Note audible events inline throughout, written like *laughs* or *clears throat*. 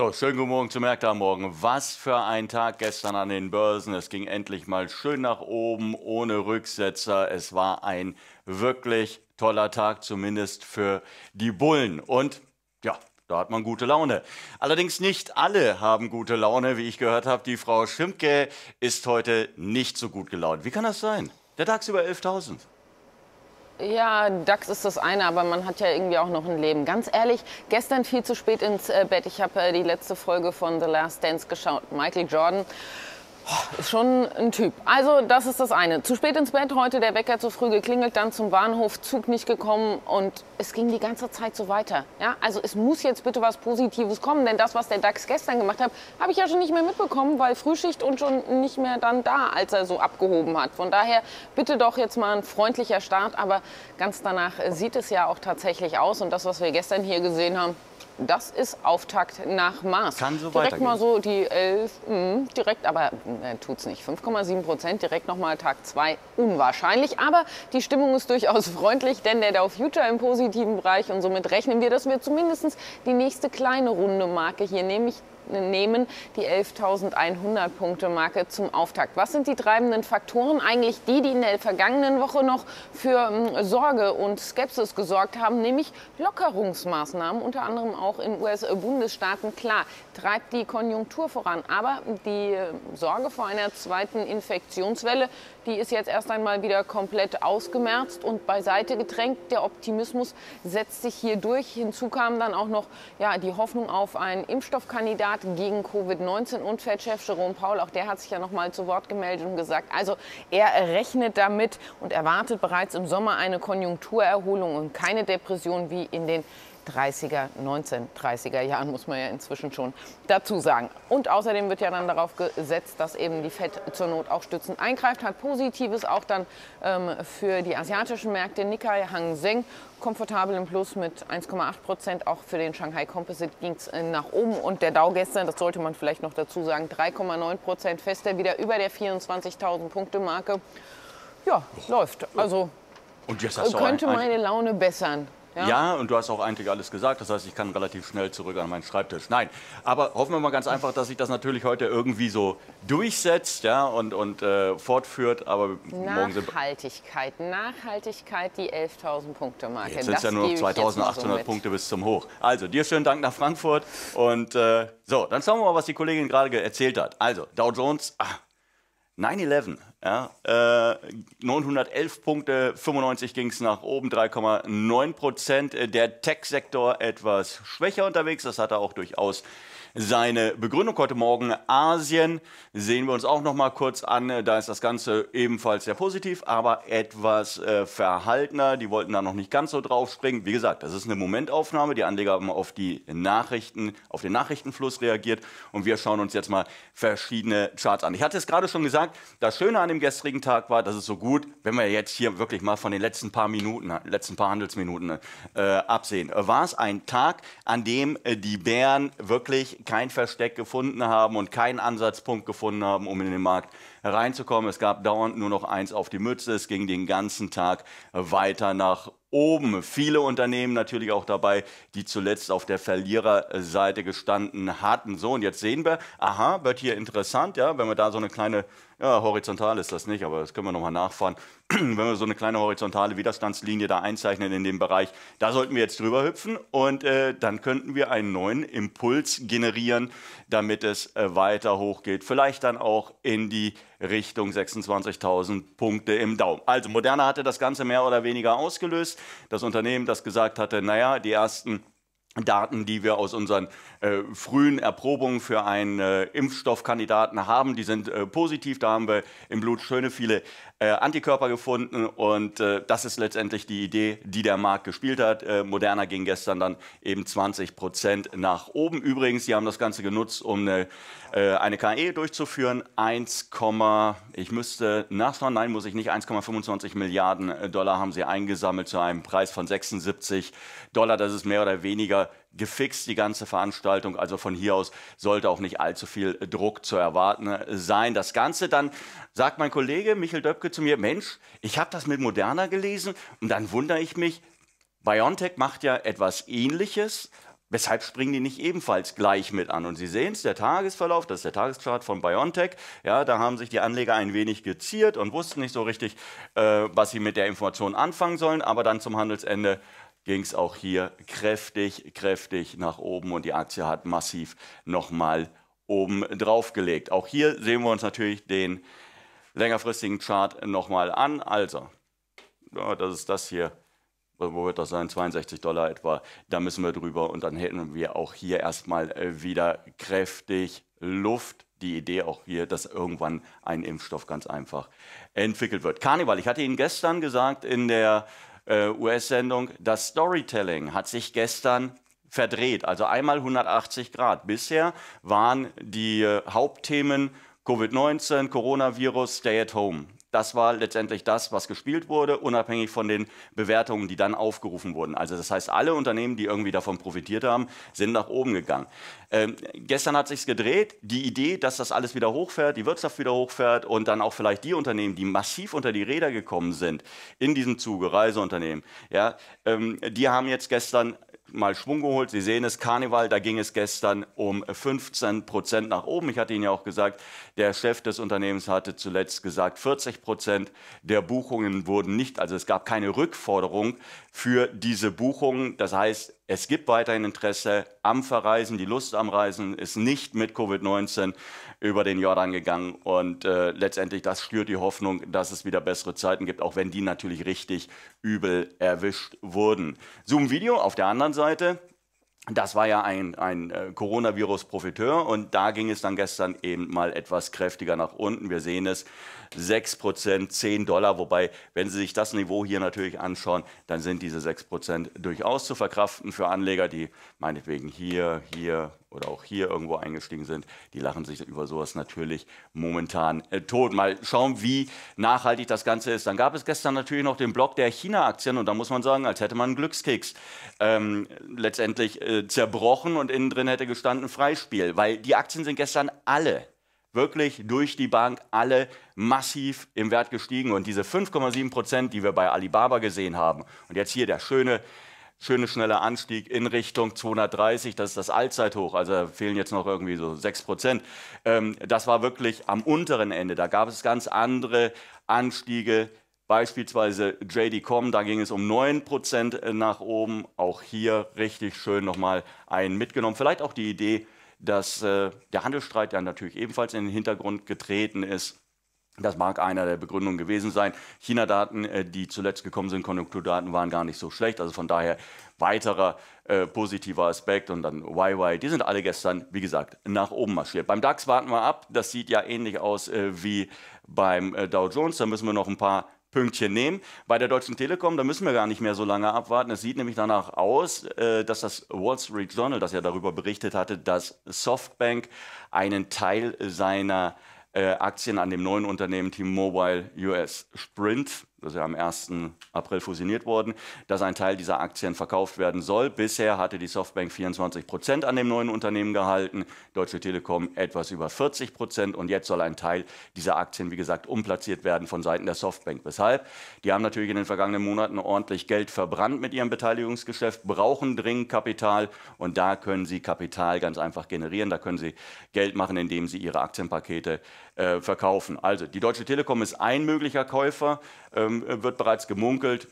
So, schönen guten Morgen zum Märkte am Morgen. Was für ein Tag gestern an den Börsen. Es ging endlich mal schön nach oben, ohne Rücksetzer. Es war ein wirklich toller Tag, zumindest für die Bullen. Und ja, da hat man gute Laune. Allerdings nicht alle haben gute Laune, wie ich gehört habe. Die Frau Schimke ist heute nicht so gut gelaunt. Wie kann das sein? Der Tag ist über 11.000. Ja, DAX ist das eine, aber man hat ja irgendwie auch noch ein Leben. Ganz ehrlich, gestern viel zu spät ins äh, Bett. Ich habe äh, die letzte Folge von The Last Dance geschaut. Michael Jordan ist schon ein Typ. Also das ist das eine. Zu spät ins Bett heute, der Wecker zu früh geklingelt, dann zum Bahnhof, Zug nicht gekommen und es ging die ganze Zeit so weiter. Ja, also es muss jetzt bitte was Positives kommen, denn das, was der DAX gestern gemacht hat, habe ich ja schon nicht mehr mitbekommen, weil Frühschicht und schon nicht mehr dann da, als er so abgehoben hat. Von daher bitte doch jetzt mal ein freundlicher Start, aber ganz danach sieht es ja auch tatsächlich aus und das, was wir gestern hier gesehen haben, das ist Auftakt nach Mars. Kann so direkt weitergehen. mal so die 11, hm, direkt, aber äh, tut's nicht. 5,7 Prozent, direkt nochmal Tag 2, unwahrscheinlich. Aber die Stimmung ist durchaus *laughs* freundlich, denn der Dow Future im positiven Bereich und somit rechnen wir, dass wir zumindest die nächste kleine runde Marke hier, nämlich nehmen, die 11.100 Punkte Marke zum Auftakt. Was sind die treibenden Faktoren? Eigentlich die, die in der vergangenen Woche noch für hm, Sorge und Skepsis gesorgt haben, nämlich Lockerungsmaßnahmen, unter anderem auch in US-Bundesstaaten. Klar, treibt die Konjunktur voran, aber die hm, Sorge vor einer zweiten Infektionswelle, die ist jetzt erst einmal wieder komplett ausgemerzt und beiseite gedrängt. Der Optimismus setzt sich hier durch. Hinzu kam dann auch noch ja, die Hoffnung auf einen Impfstoffkandidat Rat gegen Covid-19-Unfallchef Jerome Paul. Auch der hat sich ja noch mal zu Wort gemeldet und gesagt, also er rechnet damit und erwartet bereits im Sommer eine Konjunkturerholung und keine Depression wie in den 30er, 1930er Jahren, muss man ja inzwischen schon dazu sagen. Und außerdem wird ja dann darauf gesetzt, dass eben die FED zur Not auch stützend eingreift. Hat Positives auch dann ähm, für die asiatischen Märkte. Nikkei, Hang Seng komfortabel im Plus mit 1,8 Prozent. Auch für den Shanghai Composite ging es äh, nach oben. Und der Dow gestern, das sollte man vielleicht noch dazu sagen, 3,9 Prozent fester, wieder über der 24.000 Punkte Marke. Ja, läuft. Also könnte meine Laune bessern. Ja. ja. und du hast auch eigentlich alles gesagt. Das heißt, ich kann relativ schnell zurück an meinen Schreibtisch. Nein, aber hoffen wir mal ganz einfach, dass sich das natürlich heute irgendwie so durchsetzt ja, und, und äh, fortführt. Aber Nachhaltigkeit, Nachhaltigkeit, die 11.000 Punkte Marke. Jetzt sind es ja nur noch 2.800 Punkte bis zum Hoch. Also, dir schönen Dank nach Frankfurt. Und äh, so, dann schauen wir mal, was die Kollegin gerade erzählt hat. Also, Dow Jones, 9-11 ah, ja, äh, 911 Punkte, 95 ging es nach oben, 3,9 Prozent. Äh, der Tech-Sektor etwas schwächer unterwegs, das hat er auch durchaus seine Begründung heute Morgen. Asien sehen wir uns auch noch mal kurz an. Da ist das Ganze ebenfalls sehr positiv, aber etwas äh, verhaltener. Die wollten da noch nicht ganz so drauf springen. Wie gesagt, das ist eine Momentaufnahme. Die Anleger haben auf die Nachrichten, auf den Nachrichtenfluss reagiert und wir schauen uns jetzt mal verschiedene Charts an. Ich hatte es gerade schon gesagt, das Schöne an dem gestrigen Tag war, dass es so gut, wenn wir jetzt hier wirklich mal von den letzten paar Minuten, letzten paar Handelsminuten äh, absehen, war es ein Tag, an dem äh, die Bären wirklich kein Versteck gefunden haben und keinen Ansatzpunkt gefunden haben, um in den Markt reinzukommen. Es gab dauernd nur noch eins auf die Mütze. Es ging den ganzen Tag weiter nach oben. Viele Unternehmen natürlich auch dabei, die zuletzt auf der Verliererseite gestanden hatten. So, und jetzt sehen wir, aha, wird hier interessant, ja, wenn wir da so eine kleine, ja, horizontal ist das nicht, aber das können wir nochmal nachfahren, wenn wir so eine kleine horizontale Widerstandslinie da einzeichnen in dem Bereich, da sollten wir jetzt drüber hüpfen und äh, dann könnten wir einen neuen Impuls generieren, damit es äh, weiter hochgeht. Vielleicht dann auch in die Richtung 26.000 Punkte im Daumen. Also Moderna hatte das Ganze mehr oder weniger ausgelöst. Das Unternehmen, das gesagt hatte, naja, die ersten Daten, die wir aus unseren äh, frühen Erprobungen für einen äh, Impfstoffkandidaten haben, die sind äh, positiv. Da haben wir im Blut schöne viele äh, Antikörper gefunden und äh, das ist letztendlich die Idee, die der Markt gespielt hat. Äh, Moderna ging gestern dann eben 20 Prozent nach oben. Übrigens, sie haben das Ganze genutzt, um eine, äh, eine KE durchzuführen. 1, ich müsste nachschauen, nein, muss ich nicht, 1,25 Milliarden äh, Dollar haben sie eingesammelt zu einem Preis von 76 Dollar. Das ist mehr oder weniger gefixt, die ganze Veranstaltung. Also von hier aus sollte auch nicht allzu viel Druck zu erwarten äh, sein. Das Ganze dann sagt mein Kollege Michael Döpke zu mir, Mensch, ich habe das mit Moderna gelesen und dann wundere ich mich, BioNTech macht ja etwas Ähnliches. Weshalb springen die nicht ebenfalls gleich mit an? Und Sie sehen es, der Tagesverlauf, das ist der Tageschart von BioNTech. Ja, da haben sich die Anleger ein wenig geziert und wussten nicht so richtig, äh, was sie mit der Information anfangen sollen. Aber dann zum Handelsende ging es auch hier kräftig, kräftig nach oben und die Aktie hat massiv nochmal oben drauf gelegt. Auch hier sehen wir uns natürlich den längerfristigen Chart nochmal an. Also, das ist das hier. Wo wird das sein? 62 Dollar etwa. Da müssen wir drüber und dann hätten wir auch hier erstmal äh, wieder kräftig Luft die Idee auch hier, dass irgendwann ein Impfstoff ganz einfach entwickelt wird. Karneval, ich hatte Ihnen gestern gesagt in der äh, US-Sendung, das Storytelling hat sich gestern verdreht, also einmal 180 Grad. Bisher waren die äh, Hauptthemen Covid-19, Coronavirus, Stay at Home. Das war letztendlich das, was gespielt wurde, unabhängig von den Bewertungen, die dann aufgerufen wurden. Also das heißt, alle Unternehmen, die irgendwie davon profitiert haben, sind nach oben gegangen. Ähm, gestern hat sich's gedreht. Die Idee, dass das alles wieder hochfährt, die Wirtschaft wieder hochfährt und dann auch vielleicht die Unternehmen, die massiv unter die Räder gekommen sind in diesem Zuge, Reiseunternehmen, ja, ähm, die haben jetzt gestern mal Schwung geholt. Sie sehen es, Karneval, da ging es gestern um 15 Prozent nach oben. Ich hatte Ihnen ja auch gesagt, der Chef des Unternehmens hatte zuletzt gesagt, 40 Prozent der Buchungen wurden nicht, also es gab keine Rückforderung für diese Buchungen. Das heißt, es gibt weiterhin Interesse am Verreisen. Die Lust am Reisen ist nicht mit Covid-19 über den Jordan gegangen. Und äh, letztendlich, das stört die Hoffnung, dass es wieder bessere Zeiten gibt, auch wenn die natürlich richtig übel erwischt wurden. Zoom Video auf der anderen Seite das war ja ein, ein äh, Coronavirus-Profiteur und da ging es dann gestern eben mal etwas kräftiger nach unten. Wir sehen es, 6%, 10 Dollar, wobei, wenn Sie sich das Niveau hier natürlich anschauen, dann sind diese 6% durchaus zu verkraften für Anleger, die meinetwegen hier, hier, oder auch hier irgendwo eingestiegen sind, die lachen sich über sowas natürlich momentan äh, tot. Mal schauen, wie nachhaltig das Ganze ist. Dann gab es gestern natürlich noch den Block der China-Aktien und da muss man sagen, als hätte man einen Glückskeks ähm, letztendlich äh, zerbrochen und innen drin hätte gestanden Freispiel, weil die Aktien sind gestern alle wirklich durch die Bank alle massiv im Wert gestiegen und diese 5,7 Prozent, die wir bei Alibaba gesehen haben und jetzt hier der schöne schöne schnelle Anstieg in Richtung 230, das ist das Allzeithoch, also fehlen jetzt noch irgendwie so 6 Prozent. Ähm, das war wirklich am unteren Ende, da gab es ganz andere Anstiege, beispielsweise JD.com, da ging es um 9 Prozent nach oben, auch hier richtig schön nochmal einen mitgenommen. Vielleicht auch die Idee, dass äh, der Handelsstreit ja natürlich ebenfalls in den Hintergrund getreten ist das mag einer der Begründungen gewesen sein. China-Daten, äh, die zuletzt gekommen sind, Konjunkturdaten, waren gar nicht so schlecht. Also von daher weiterer äh, positiver Aspekt. Und dann YY, die sind alle gestern, wie gesagt, nach oben marschiert. Beim DAX warten wir ab. Das sieht ja ähnlich aus äh, wie beim äh, Dow Jones. Da müssen wir noch ein paar Pünktchen nehmen. Bei der Deutschen Telekom, da müssen wir gar nicht mehr so lange abwarten. Es sieht nämlich danach aus, äh, dass das Wall Street Journal, das ja darüber berichtet hatte, dass Softbank einen Teil seiner äh, Aktien an dem neuen Unternehmen T-Mobile US Sprint, das ist ja am 1. April fusioniert worden, dass ein Teil dieser Aktien verkauft werden soll. Bisher hatte die Softbank 24 Prozent an dem neuen Unternehmen gehalten, Deutsche Telekom etwas über 40 Prozent und jetzt soll ein Teil dieser Aktien, wie gesagt, umplatziert werden von Seiten der Softbank. Weshalb? Die haben natürlich in den vergangenen Monaten ordentlich Geld verbrannt mit ihrem Beteiligungsgeschäft, brauchen dringend Kapital und da können sie Kapital ganz einfach generieren, da können sie Geld machen, indem sie ihre Aktienpakete äh, verkaufen. Also die Deutsche Telekom ist ein möglicher Käufer, ähm, wird bereits gemunkelt.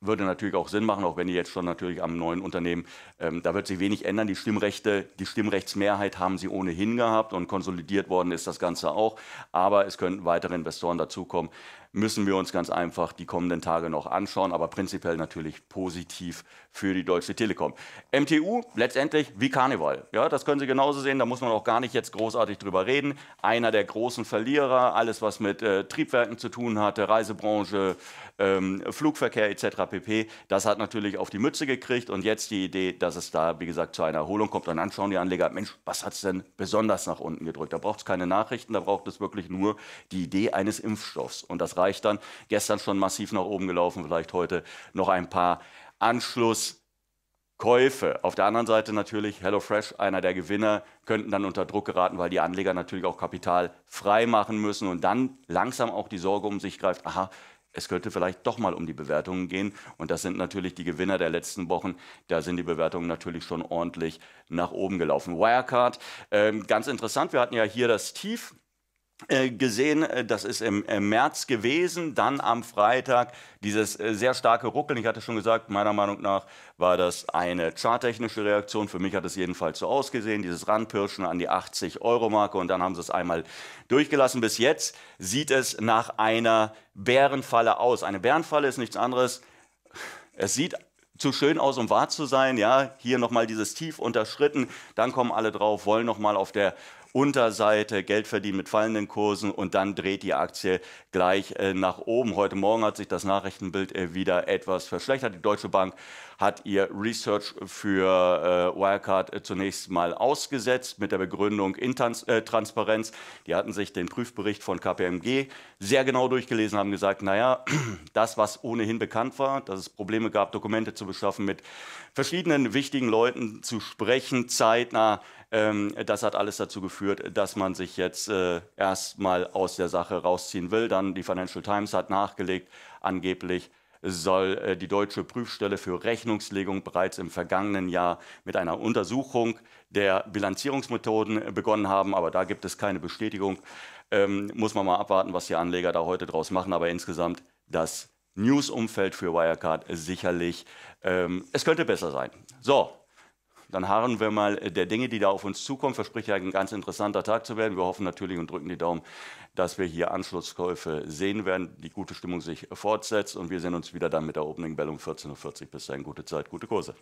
Würde natürlich auch Sinn machen, auch wenn die jetzt schon natürlich am neuen Unternehmen, ähm, da wird sich wenig ändern. Die Stimmrechte, die Stimmrechtsmehrheit haben sie ohnehin gehabt und konsolidiert worden ist das Ganze auch. Aber es könnten weitere Investoren dazukommen müssen wir uns ganz einfach die kommenden Tage noch anschauen, aber prinzipiell natürlich positiv für die Deutsche Telekom. MTU letztendlich wie Karneval. Ja, das können Sie genauso sehen, da muss man auch gar nicht jetzt großartig drüber reden. Einer der großen Verlierer, alles was mit äh, Triebwerken zu tun hatte, Reisebranche, ähm, Flugverkehr etc. pp. Das hat natürlich auf die Mütze gekriegt und jetzt die Idee, dass es da, wie gesagt, zu einer Erholung kommt. Und dann schauen die Anleger, Mensch, was hat es denn besonders nach unten gedrückt? Da braucht es keine Nachrichten, da braucht es wirklich nur die Idee eines Impfstoffs. Und das vielleicht dann gestern schon massiv nach oben gelaufen, vielleicht heute noch ein paar Anschluss. Käufe. Auf der anderen Seite natürlich HelloFresh, einer der Gewinner, könnten dann unter Druck geraten, weil die Anleger natürlich auch Kapital frei machen müssen und dann langsam auch die Sorge um sich greift, aha, es könnte vielleicht doch mal um die Bewertungen gehen. Und das sind natürlich die Gewinner der letzten Wochen. Da sind die Bewertungen natürlich schon ordentlich nach oben gelaufen. Wirecard, ähm, ganz interessant, wir hatten ja hier das Tief äh, gesehen, äh, das ist im äh, März gewesen, dann am Freitag dieses sehr starke Ruckeln. Ich hatte schon gesagt, meiner Meinung nach war das eine charttechnische Reaktion. Für mich hat es jedenfalls so ausgesehen, dieses Randpirschen an die 80-Euro-Marke und dann haben sie es einmal durchgelassen. Bis jetzt sieht es nach einer Bärenfalle aus. Eine Bärenfalle ist nichts anderes. Es sieht zu schön aus, um wahr zu sein. Ja, hier nochmal dieses Tief unterschritten. Dann kommen alle drauf, wollen nochmal auf der Unterseite, Geld verdienen mit fallenden Kursen und dann dreht die Aktie gleich äh, nach oben. Heute Morgen hat sich das Nachrichtenbild äh, wieder etwas verschlechtert. Die Deutsche Bank hat ihr Research für äh, Wirecard äh, zunächst mal ausgesetzt mit der Begründung Intransparenz. Äh, die hatten sich den Prüfbericht von KPMG sehr genau durchgelesen, haben gesagt, naja, *clears throat* das, was ohnehin bekannt war, dass es Probleme gab, Dokumente zu beschaffen, mit verschiedenen wichtigen Leuten zu sprechen, zeitnah, ähm, das hat alles dazu geführt, dass man sich jetzt äh, erstmal aus der Sache rausziehen will. Dann die Financial Times hat nachgelegt, angeblich soll äh, die deutsche Prüfstelle für Rechnungslegung bereits im vergangenen Jahr mit einer Untersuchung der Bilanzierungsmethoden äh, begonnen haben, aber da gibt es keine Bestätigung. Ähm, muss man mal abwarten, was die Anleger da heute draus machen, aber insgesamt das News-Umfeld für Wirecard sicherlich, ähm, es könnte besser sein. So, dann harren wir mal äh, der Dinge, die da auf uns zukommen. Verspricht ja ein ganz interessanter Tag zu werden. Wir hoffen natürlich und drücken die Daumen, dass wir hier Anschlusskäufe sehen werden, die gute Stimmung sich fortsetzt und wir sehen uns wieder dann mit der Opening Bell um 14.40 Uhr. Bis dahin, gute Zeit, gute Kurse.